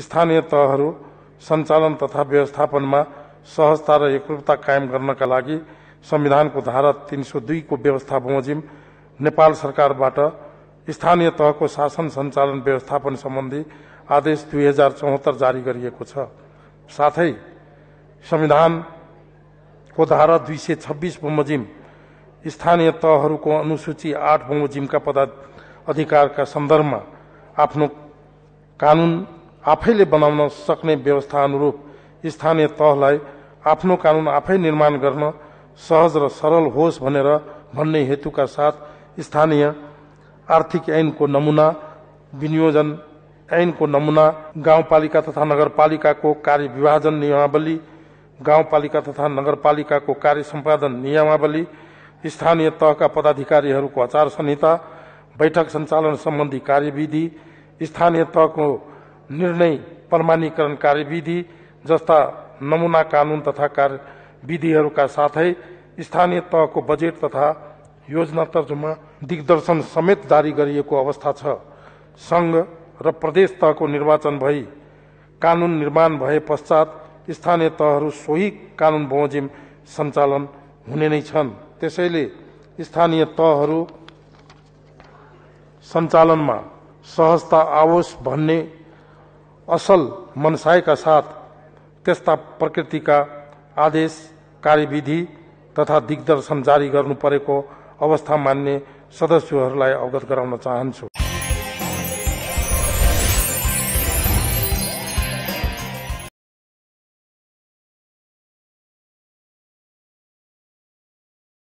स्थानीय तहहरू सञ्चालन तथा व्यवस्थापनमा सहजता र एकरूपता कायम गर्नका लागि संविधानको धारा तिन सय दुईको व्यवस्था बमोजिम नेपाल सरकारबाट स्थानीय तहको शासन सञ्चालन व्यवस्थापन सम्बन्धी आदेश दुई हजार चौहत्तर जारी गरिएको छ साथै संविधानको धारा दुई सय छब्बिस बमोजिम स्थानीय तहहरूको अनुसूची आठ बमोजिमका पदा अधिकारका सन्दर्भमा आफ्नो कानून आफैले बनाउन सक्ने व्यवस्था अनुरूप स्थानीय तहलाई आफ्नो कानून आफै निर्माण गर्न सहज र सरल होस् भनेर भन्ने हेतुका साथ स्थानीय आर्थिक ऐनको नमुना विनियोजन ऐनको नमुना गाउँपालिका तथा नगरपालिकाको कार्य विभाजन नियमावली गाउँपालिका तथा नगरपालिकाको कार्य सम्पादन नियमावली स्थानीय तहका पदाधिकारीहरूको आचार संहिता बैठक सञ्चालन सम्बन्धी कार्यविधि स्थानीय तहको निर्णय प्रमाणीकरण कार्यविधि जस्ता नमूना कानून तथा कार्यविधिहरूका साथै स्थानीय तहको बजेट तथा योजना तर्जुमा दिग्दर्शन समेत जारी गरिएको अवस्था छ संघ र प्रदेश तहको निर्वाचन भई कानून निर्माण भए पश्चात स्थानीय तहहरू सोही कानून बमोजिम सञ्चालन हुने नै छन् त्यसैले स्थानीय तहहरू सञ्चालनमा सहजता आओस् भन्ने असल मनसाय का साथ प्रकृति का आदेश कार्यविधि तथा दिग्दर्शन जारी गर्नु अवस्था मान्ने अवगत कराने चाहन्छु